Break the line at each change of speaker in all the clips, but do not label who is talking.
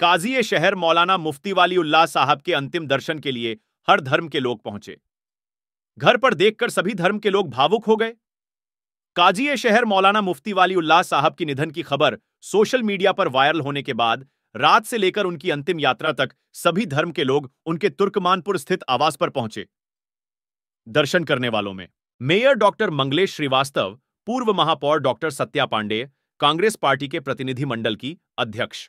काजी शहर मौलाना मुफ्ती वाली उल्लाह साहब के अंतिम दर्शन के लिए हर धर्म के लोग पहुंचे घर पर देखकर सभी धर्म के लोग भावुक हो गए काजी शहर मौलाना मुफ्ती वाली उल्लाह साहब की निधन की खबर सोशल मीडिया पर वायरल होने के बाद रात से लेकर उनकी अंतिम यात्रा तक सभी धर्म के लोग उनके तुर्कमानपुर स्थित आवास पर पहुंचे दर्शन करने वालों में मेयर डॉक्टर मंगलेश श्रीवास्तव पूर्व महापौर डॉक्टर सत्या पांडे कांग्रेस पार्टी के प्रतिनिधि मंडल की अध्यक्ष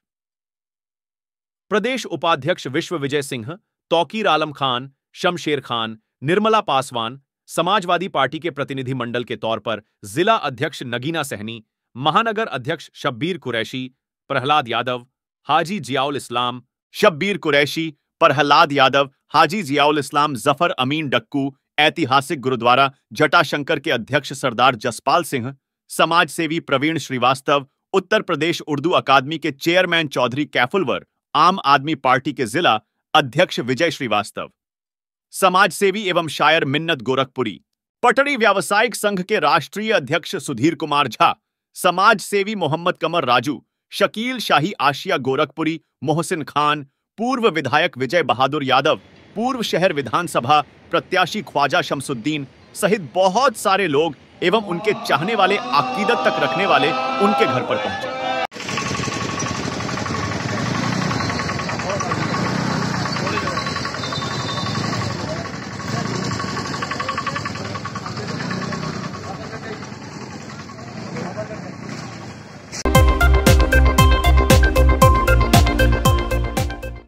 प्रदेश उपाध्यक्ष विश्व विजय सिंह तौकीर आलम खान शमशेर खान निर्मला पासवान समाजवादी पार्टी के प्रतिनिधि मंडल के तौर पर जिला अध्यक्ष नगीना सहनी महानगर अध्यक्ष शब्बीर कुरैशी प्रहलाद यादव हाजी जियाउल इस्लाम शब्बीर कुरैशी प्रहलाद यादव हाजी जियाउल इस्लाम जफर अमीन डक्कू ऐतिहासिक गुरुद्वारा जटाशंकर के अध्यक्ष सरदार जसपाल सिंह समाज सेवी प्रवीण श्रीवास्तव उत्तर प्रदेश उर्दू अकादमी के चेयरमैन चौधरी कैफुलवर आम आदमी पार्टी के जिला अध्यक्ष विजय श्रीवास्तव समाज सेवी एवं शायर मिन्नत गोरखपुरी पटरी व्यावसायिक संघ के राष्ट्रीय अध्यक्ष सुधीर कुमार झा समाज सेवी मोहम्मद कमर राजू शकील शाही आशिया गोरखपुरी मोहसिन खान पूर्व विधायक विजय बहादुर यादव पूर्व शहर विधानसभा प्रत्याशी ख्वाजा शमसुद्दीन सहित बहुत सारे लोग एवं उनके चाहने वाले अकीदत तक रखने वाले उनके घर पर पहुंचे